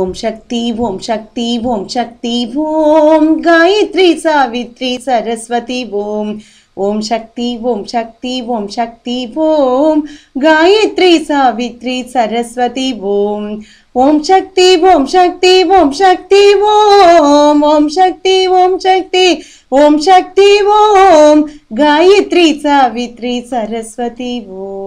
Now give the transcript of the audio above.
ओम शक्ति ओम शक्ति ओम शक्ति ओम गायत्री सावित्री सरस्वती ओम ओम शक्ति ओम शक्ति ओम शक्ति ओम गायत्री सावित्री सरस्वती ओम ओम शक्ति ओम शक्ति ओम शक्ति ओम ओम शक्ति ओम शक्ति ओम शक्ति ओम गायत्री सावित्री सरस्वती ओम